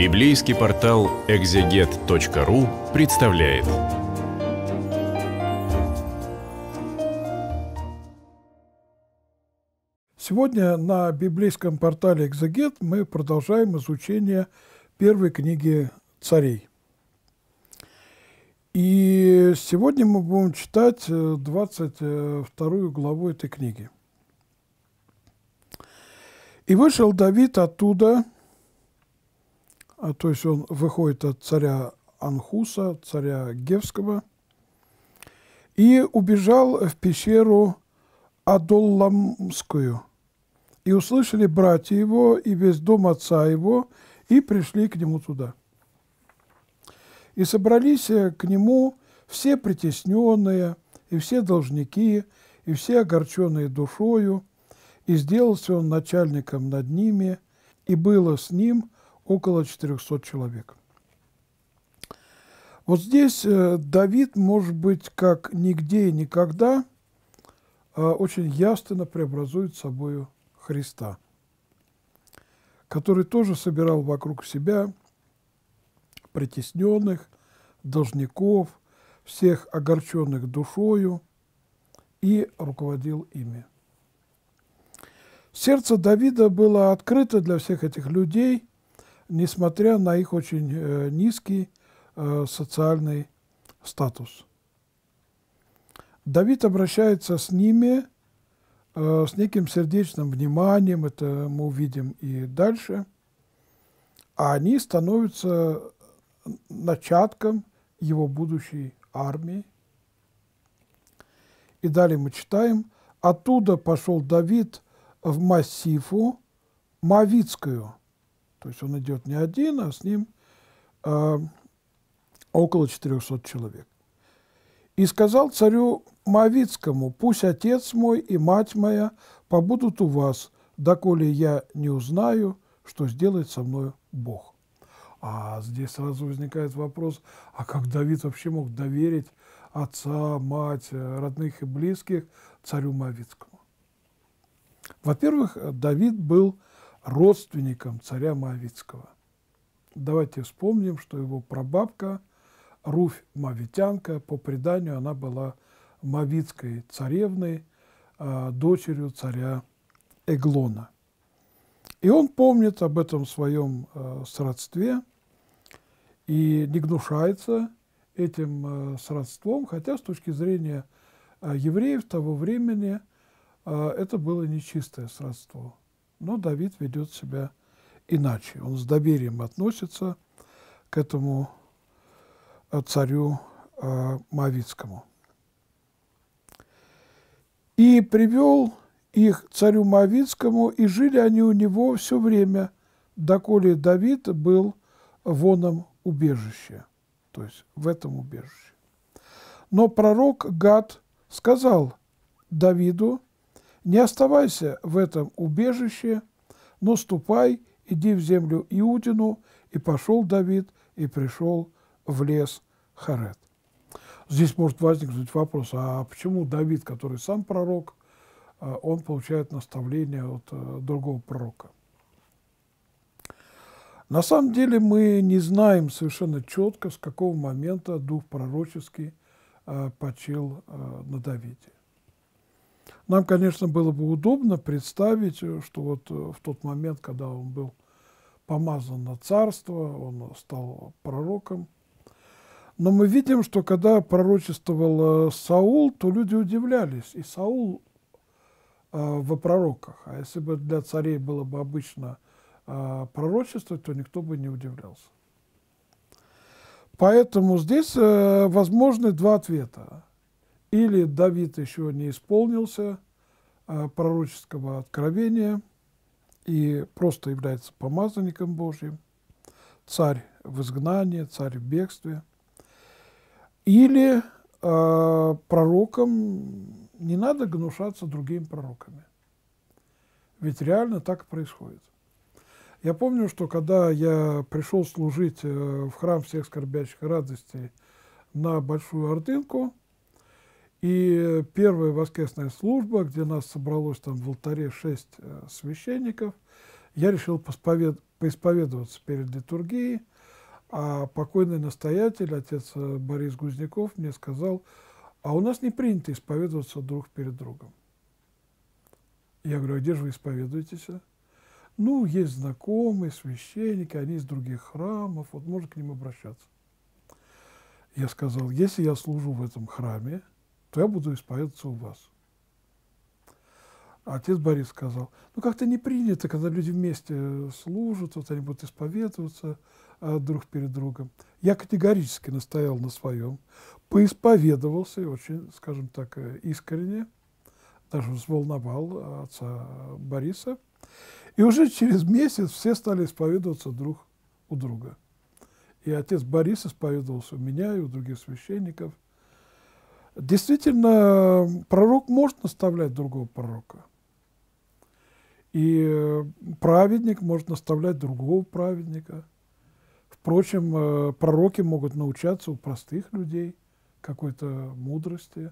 Библейский портал экзегет.ру представляет. Сегодня на библейском портале «Экзегет» мы продолжаем изучение первой книги царей. И сегодня мы будем читать 22 э, главу этой книги. «И вышел Давид оттуда, а, то есть он выходит от царя Анхуса, царя Гевского, и убежал в пещеру Адолламскую. И услышали братья его и весь дом отца его, и пришли к нему туда. И собрались э, к нему все притесненные, и все должники, и все огорченные душою, и сделался он начальником над ними, и было с ним – около 400 человек. Вот здесь э, Давид, может быть, как нигде и никогда, э, очень ясно преобразует собою Христа, который тоже собирал вокруг себя притесненных, должников, всех огорченных душою и руководил ими. Сердце Давида было открыто для всех этих людей – несмотря на их очень э, низкий э, социальный статус. Давид обращается с ними э, с неким сердечным вниманием, это мы увидим и дальше, а они становятся начатком его будущей армии. И далее мы читаем, оттуда пошел Давид в массиву Мавицкую – то есть он идет не один, а с ним э, около 400 человек. «И сказал царю Мавицкому: пусть отец мой и мать моя побудут у вас, доколе я не узнаю, что сделает со мной Бог». А здесь сразу возникает вопрос, а как Давид вообще мог доверить отца, мать, э, родных и близких царю Мавицкому? Во-первых, Давид был – родственником царя Моавицкого. Давайте вспомним, что его прабабка Руфь Мавитянка, по преданию она была Мавицкой царевной, а, дочерью царя Эглона. И он помнит об этом своем а, сродстве и не гнушается этим а, сродством, хотя с точки зрения евреев того времени это было нечистое сродство. Но Давид ведет себя иначе. Он с доверием относится к этому э, царю э, Мавицкому. И привел их царю Мавицкому, и жили они у него все время, доколе Давид был воном убежище, то есть в этом убежище. Но пророк Гад сказал Давиду, не оставайся в этом убежище, но ступай, иди в землю Иудину, и пошел Давид, и пришел в лес Харет. Здесь может возникнуть вопрос, а почему Давид, который сам пророк, а, он получает наставление от э, другого пророка? На самом деле мы не знаем совершенно четко, с какого момента дух пророческий а, почил а, на Давиде. Нам, конечно, было бы удобно представить, э, что вот э, в тот момент, когда он был помазан на царство, он стал пророком. Но мы видим, что когда пророчествовал э, Саул, то люди удивлялись. И Саул э, во пророках. А если бы для царей было бы обычно э, пророчество, то никто бы не удивлялся. Поэтому здесь э, возможны два ответа или Давид еще не исполнился а, пророческого откровения и просто является помазанником Божьим, царь в изгнании, царь в бегстве, или э, пророкам не надо гнушаться другими пророками. Ведь реально так происходит. Я помню, что когда я пришел служить э, в храм всех скорбящих радостей на Большую Ордынку, и первая воскресная служба, где нас собралось там в алтаре шесть э, священников, я решил посповед... поисповедоваться перед литургией, а покойный настоятель, отец э, Борис Гузняков, мне сказал, а у нас не принято исповедоваться друг перед другом. Я говорю, а где же вы исповедуетесь? Ну, есть знакомые, священники, они из других храмов, вот можно к ним обращаться. Я сказал, если я служу в этом храме, то я буду исповедоваться у вас. отец Борис сказал, ну как-то не принято, когда люди вместе э, служат, вот они будут исповедоваться э, друг перед другом. Я категорически настоял на своем, поисповедовался очень, скажем так, э, искренне, даже взволновал отца Бориса. И уже через месяц все стали исповедоваться друг у друга. И отец Борис исповедовался у меня и у других священников – Действительно, пророк может наставлять другого пророка. И э, праведник может наставлять другого праведника. Впрочем, э, пророки могут научаться у простых людей какой-то мудрости.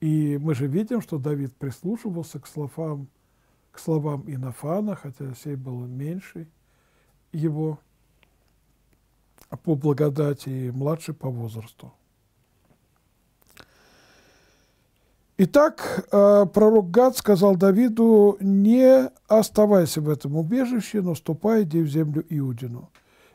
И мы же видим, что Давид прислушивался к словам, к словам Инофана, хотя сей был меньше его по благодати и младше по возрасту. Итак, э, пророк Гад сказал Давиду, не оставайся в этом убежище, но ступай, иди в землю Иудину.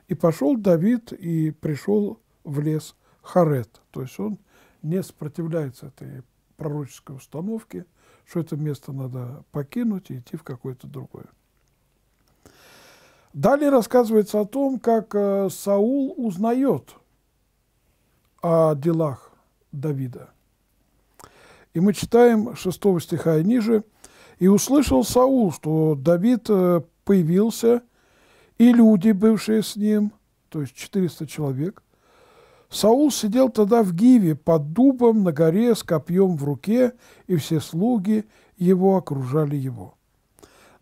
И пошел Давид и пришел в лес Харет. То есть он не сопротивляется этой пророческой установке, что это место надо покинуть и идти в какое-то другое. Далее рассказывается о том, как э, Саул узнает о делах Давида – и мы читаем 6 стиха и ниже. «И услышал Саул, что Давид э, появился, и люди, бывшие с ним, то есть 400 человек. Саул сидел тогда в Гиве под дубом на горе с копьем в руке, и все слуги его окружали его».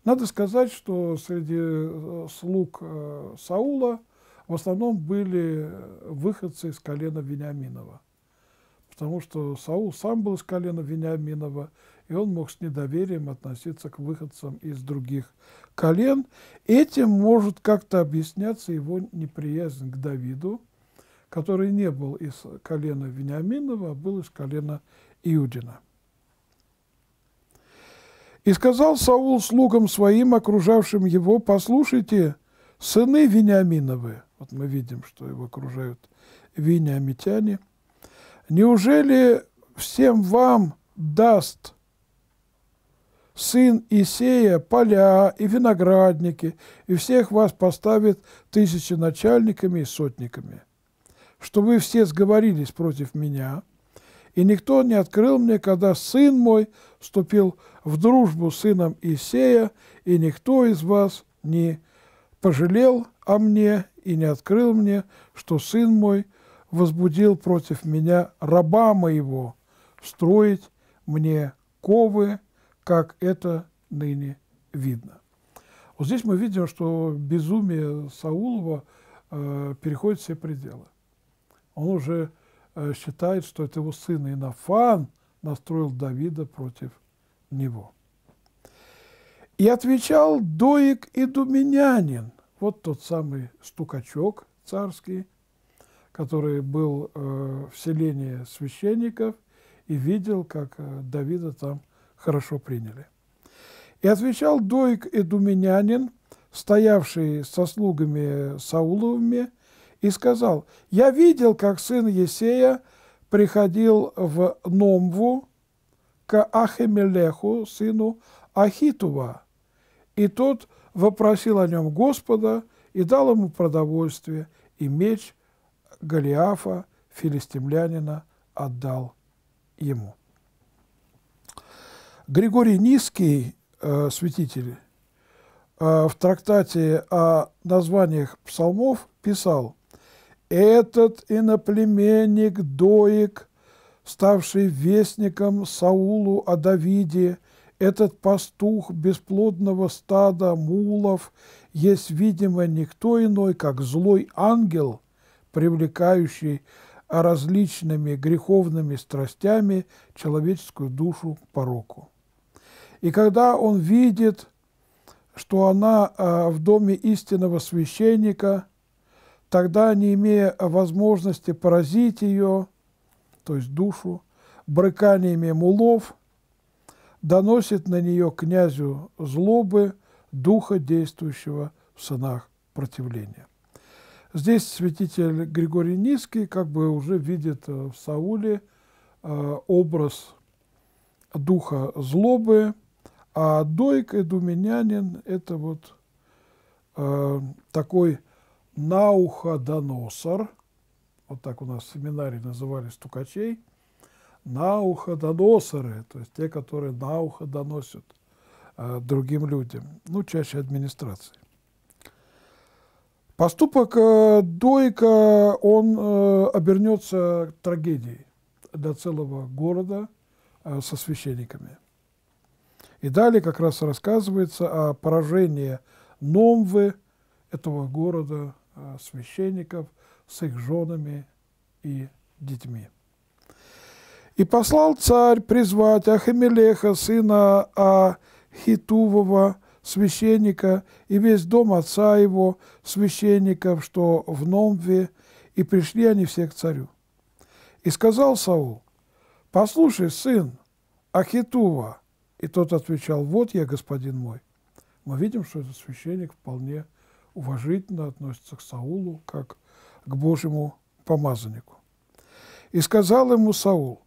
Надо сказать, что среди э, слуг э, Саула в основном были выходцы из колена Вениаминова – потому что Саул сам был из колена Вениаминова, и он мог с недоверием относиться к выходцам из других колен. Этим может как-то объясняться его неприязнь к Давиду, который не был из колена Вениаминова, а был из колена Иудина. «И сказал Саул слугам своим, окружавшим его, «Послушайте, сыны Вениаминовы». Вот мы видим, что его окружают вениамитяне – Неужели всем вам даст сын Исея поля и виноградники, и всех вас поставит тысячи начальниками и сотниками, что вы все сговорились против меня, и никто не открыл мне, когда сын мой вступил в дружбу с сыном Исея, и никто из вас не пожалел о мне и не открыл мне, что сын мой – возбудил против меня раба моего строить мне ковы, как это ныне видно». Вот здесь мы видим, что безумие Саулова э, переходит все пределы. Он уже э, считает, что это его сын Инофан настроил Давида против него. И отвечал Доик Идуменянин, вот тот самый стукачок царский, который был э, в селении священников и видел, как э, Давида там хорошо приняли. И отвечал Дойк Эдуменянин, стоявший со слугами Сауловыми, и сказал, «Я видел, как сын Есея приходил в Номву к Ахемелеху, сыну Ахитува, и тот вопросил о нем Господа и дал ему продовольствие и меч, Голиафа, филистимлянина, отдал ему. Григорий Низкий, э, святитель, э, в трактате о названиях псалмов писал «Этот иноплеменник Доик, ставший вестником Саулу о Давиде, этот пастух бесплодного стада мулов есть, видимо, никто иной, как злой ангел – привлекающий различными греховными страстями человеческую душу к пороку. И когда он видит, что она э, в доме истинного священника, тогда, не имея возможности поразить ее, то есть душу, брыканиями мулов, доносит на нее князю злобы, духа, действующего в сынах противления. Здесь святитель Григорий Низкий как бы уже видит э, в Сауле э, образ духа злобы, а Дойк, Думенянин это вот э, такой науходоносор, вот так у нас в семинарии называли стукачей, науходоносоры, то есть те, которые на доносят другим людям, ну, чаще администрации. Поступок э, Дойка, он э, обернется трагедией для целого города э, со священниками. И далее как раз рассказывается о поражении Номвы, этого города, священников с их женами и детьми. И послал царь призвать Ахимелеха, сына Ахитувова, священника, и весь дом отца его, священников, что в Номве, и пришли они все к царю. И сказал Саул, «Послушай, сын Ахитува». И тот отвечал, «Вот я, господин мой». Мы видим, что этот священник вполне уважительно относится к Саулу, как к Божьему помазаннику. И сказал ему Саул,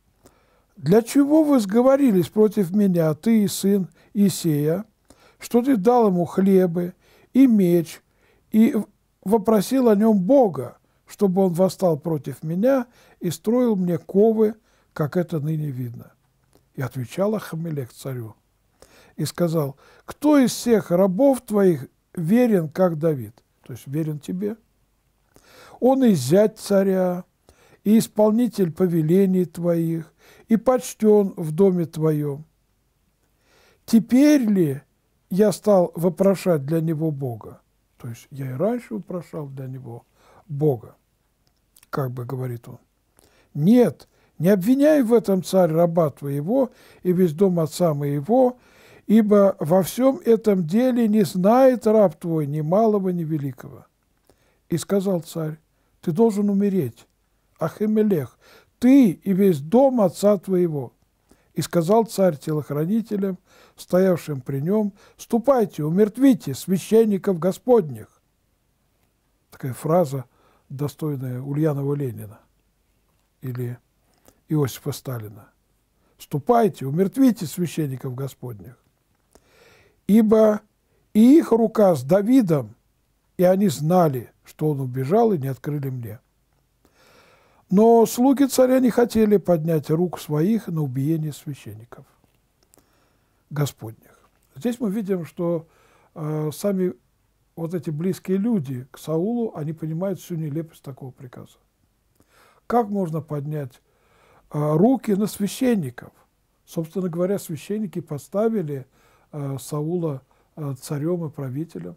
«Для чего вы сговорились против меня, ты и сын Исея, что ты дал ему хлебы и меч, и вопросил о нем Бога, чтобы он восстал против меня и строил мне ковы, как это ныне видно». И отвечал Ахамелек царю и сказал, «Кто из всех рабов твоих верен, как Давид?» То есть верен тебе. Он и зять царя, и исполнитель повелений твоих, и почтен в доме твоем. Теперь ли я стал вопрошать для него Бога. То есть я и раньше вопрошал для него Бога, как бы говорит он. Нет, не обвиняй в этом царь раба твоего и весь дом отца моего, ибо во всем этом деле не знает раб твой ни малого, ни великого. И сказал царь, ты должен умереть, Ахимелех, ты и весь дом отца твоего. И сказал царь телохранителям, стоявшим при нем, «Ступайте, умертвите священников Господних!» Такая фраза, достойная Ульянова Ленина или Иосифа Сталина. «Ступайте, умертвите священников Господних!» Ибо и их рука с Давидом, и они знали, что он убежал, и не открыли мне. Но слуги царя не хотели поднять рук своих на убиение священников Господних. Здесь мы видим, что э, сами вот эти близкие люди к Саулу, они понимают всю нелепость такого приказа. Как можно поднять э, руки на священников? Собственно говоря, священники поставили э, Саула э, царем и правителем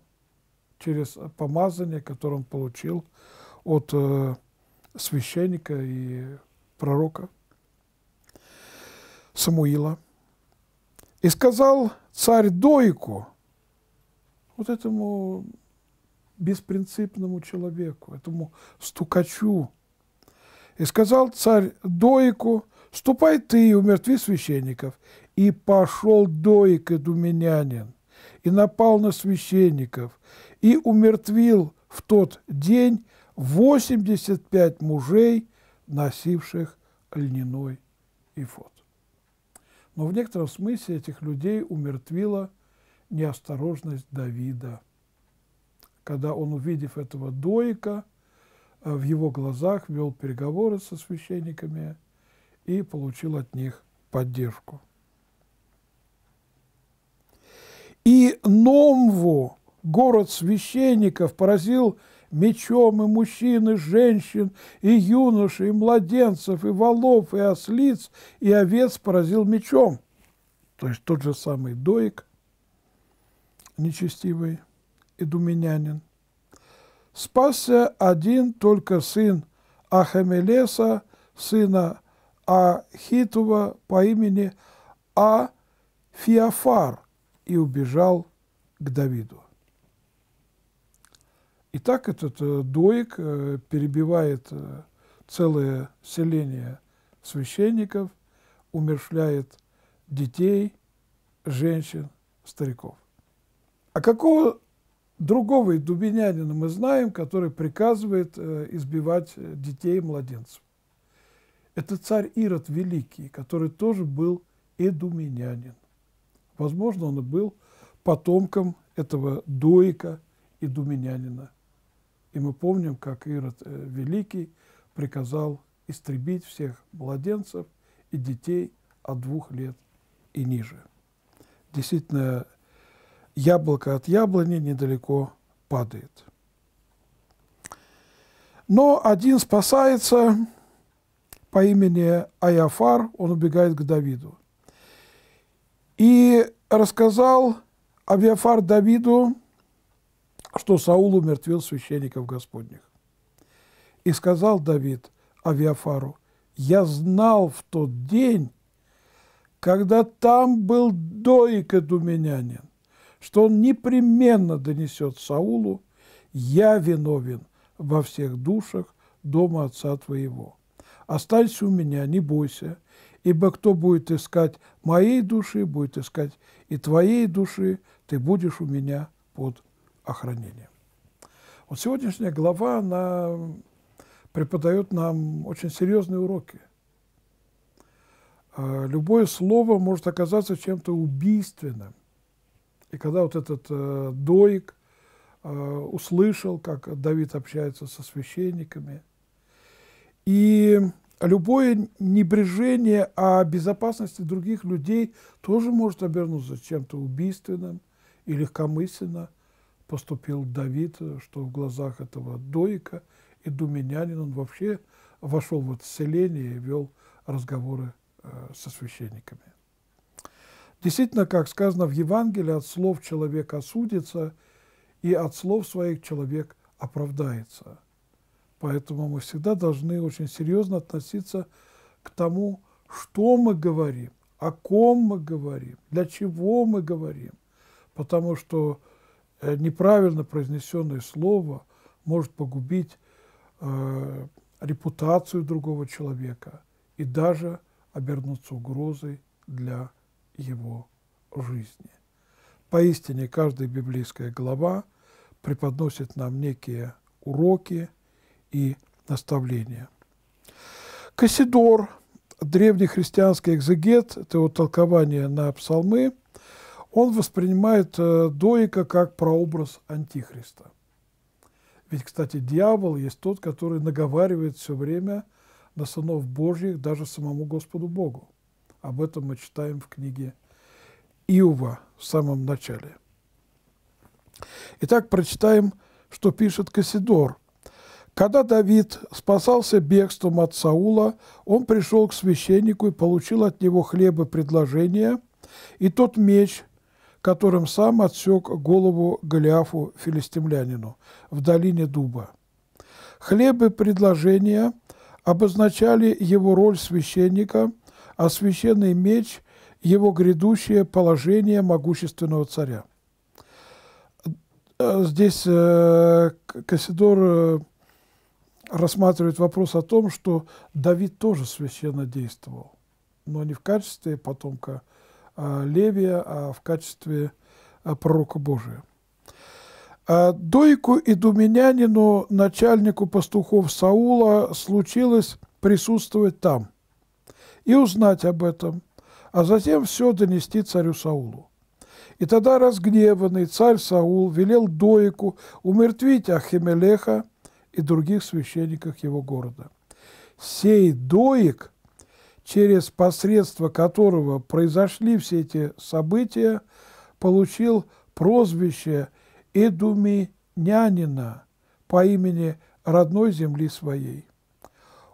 через помазание, которое он получил от э, священника и пророка Самуила. И сказал царь Дойку, вот этому беспринципному человеку, этому стукачу, и сказал царь Доику, ступай ты и умертви священников. И пошел Доик Эдуминянин, и напал на священников, и умертвил в тот день 85 мужей, носивших льняной ифот. Но в некотором смысле этих людей умертвила неосторожность Давида, когда он, увидев этого доика, э, в его глазах вел переговоры со священниками и получил от них поддержку. И Номву, город священников, поразил мечом и мужчин, и женщин, и юношей, и младенцев, и волов, и ослиц, и овец поразил мечом. То есть тот же самый Доик, нечестивый идуменянин. Спасся один только сын Ахамелеса, сына Ахитова по имени Афиафар, и убежал к Давиду. И так этот э, доик э, перебивает э, целое селение священников, умершляет детей, женщин, стариков. А какого другого дубинянина мы знаем, который приказывает избивать детей и младенцев? Это царь Ирод Великий, который тоже был эдуминянин. Возможно, он и был потомком этого доика, идуменянина. И мы помним, как Ирод э, Великий приказал истребить всех младенцев и детей от двух лет и ниже. Действительно, яблоко от яблони недалеко падает. Но один спасается по имени Аяфар, он убегает к Давиду. И рассказал Авиафар Давиду что Саул умертвил священников Господних. И сказал Давид Авиафару, «Я знал в тот день, когда там был Доик Эдуменянин, что он непременно донесет Саулу, я виновен во всех душах дома отца твоего. Останься у меня, не бойся, ибо кто будет искать моей души, будет искать и твоей души, ты будешь у меня под охранения. Вот сегодняшняя глава, она преподает нам очень серьезные уроки. А, любое слово может оказаться чем-то убийственным. И когда вот этот э, доик э, услышал, как Давид общается со священниками, и любое небрежение о безопасности других людей тоже может обернуться чем-то убийственным и легкомысленно – поступил Давид, что в глазах этого Доика и Думинянин он вообще вошел в отселение и вел разговоры э, со священниками. Действительно, как сказано в Евангелии, от слов человек осудится, и от слов своих человек оправдается. Поэтому мы всегда должны очень серьезно относиться к тому, что мы говорим, о ком мы говорим, для чего мы говорим. Потому что Э, неправильно произнесенное слово может погубить э, репутацию другого человека и даже обернуться угрозой для его жизни. Поистине, каждая библейская глава преподносит нам некие уроки и наставления. Кассидор, древний христианский экзегет, это его толкование на псалмы – он воспринимает э, Доика как прообраз Антихриста. Ведь, кстати, дьявол есть тот, который наговаривает все время на сынов Божьих, даже самому Господу Богу. Об этом мы читаем в книге Иова в самом начале. Итак, прочитаем, что пишет Кассидор. Когда Давид спасался бегством от Саула, он пришел к священнику и получил от него хлеба предложение, и тот меч – которым сам отсек голову Голиафу филистимлянину в долине Дуба. Хлебы предложения обозначали его роль священника, а священный меч – его грядущее положение могущественного царя. Э, здесь э, Кассидор э, рассматривает вопрос о том, что Давид тоже священно действовал, но не в качестве потомка а, Левия а, в качестве а, пророка Божия. Дойку и Думинянину, начальнику пастухов Саула, случилось присутствовать там и узнать об этом, а затем все донести царю Саулу. И тогда разгневанный царь Саул велел Доику умертвить Ахимелеха и других священников его города. Сей Доик – через посредство которого произошли все эти события, получил прозвище Эдуминянина по имени родной земли своей.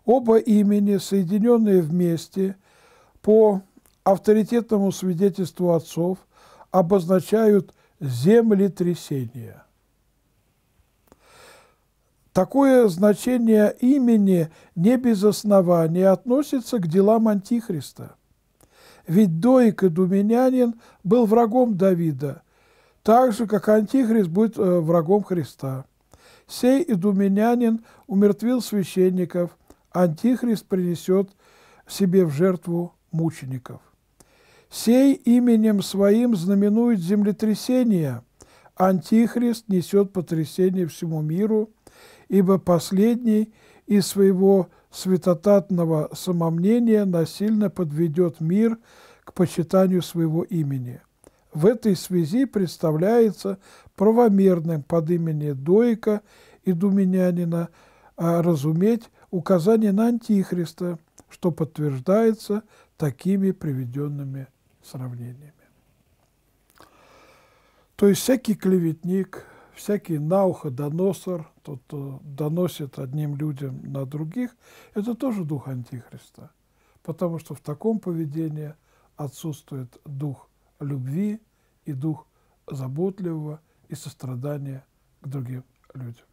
Оба имени, соединенные вместе по авторитетному свидетельству отцов, обозначают землетрясение – Такое значение имени не без основания относится к делам Антихриста. Ведь Доик Идуменянин был врагом Давида, так же, как Антихрист будет э, врагом Христа. Сей Идуменянин умертвил священников, Антихрист принесет себе в жертву мучеников. Сей именем своим знаменует землетрясение, Антихрист несет потрясение всему миру – ибо последний из своего святотатного самомнения насильно подведет мир к почитанию своего имени. В этой связи представляется правомерным под имени Доика и Думинянина а разуметь указание на Антихриста, что подтверждается такими приведенными сравнениями. То есть всякий клеветник, всякий науходоносор – тот, кто э, доносит одним людям на других, это тоже дух Антихриста. Потому что в таком поведении отсутствует дух любви и дух заботливого и сострадания к другим людям.